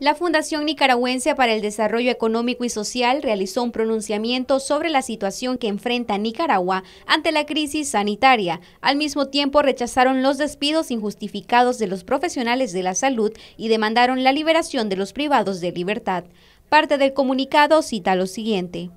La Fundación Nicaragüense para el Desarrollo Económico y Social realizó un pronunciamiento sobre la situación que enfrenta Nicaragua ante la crisis sanitaria. Al mismo tiempo rechazaron los despidos injustificados de los profesionales de la salud y demandaron la liberación de los privados de libertad. Parte del comunicado cita lo siguiente.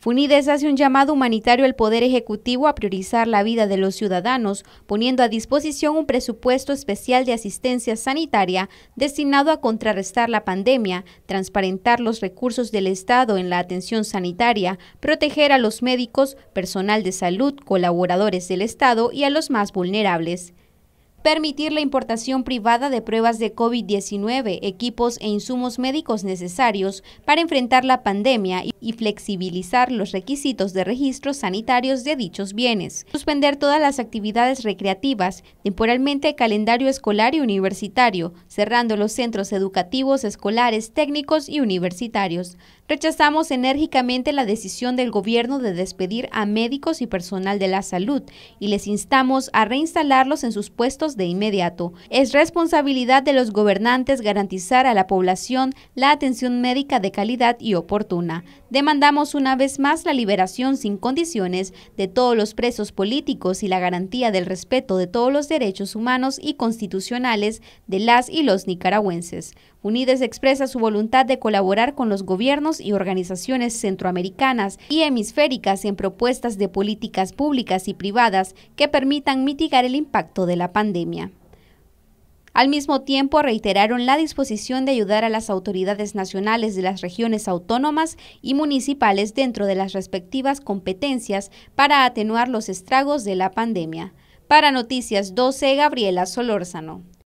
Funides hace un llamado humanitario al Poder Ejecutivo a priorizar la vida de los ciudadanos, poniendo a disposición un presupuesto especial de asistencia sanitaria destinado a contrarrestar la pandemia, transparentar los recursos del Estado en la atención sanitaria, proteger a los médicos, personal de salud, colaboradores del Estado y a los más vulnerables permitir la importación privada de pruebas de COVID-19, equipos e insumos médicos necesarios para enfrentar la pandemia y flexibilizar los requisitos de registro sanitarios de dichos bienes, suspender todas las actividades recreativas, temporalmente calendario escolar y universitario, cerrando los centros educativos, escolares, técnicos y universitarios. Rechazamos enérgicamente la decisión del gobierno de despedir a médicos y personal de la salud y les instamos a reinstalarlos en sus puestos de inmediato. Es responsabilidad de los gobernantes garantizar a la población la atención médica de calidad y oportuna. Demandamos una vez más la liberación sin condiciones de todos los presos políticos y la garantía del respeto de todos los derechos humanos y constitucionales de las y los nicaragüenses. Unides expresa su voluntad de colaborar con los gobiernos y organizaciones centroamericanas y hemisféricas en propuestas de políticas públicas y privadas que permitan mitigar el impacto de la pandemia. Al mismo tiempo, reiteraron la disposición de ayudar a las autoridades nacionales de las regiones autónomas y municipales dentro de las respectivas competencias para atenuar los estragos de la pandemia. Para Noticias 12, Gabriela Solórzano.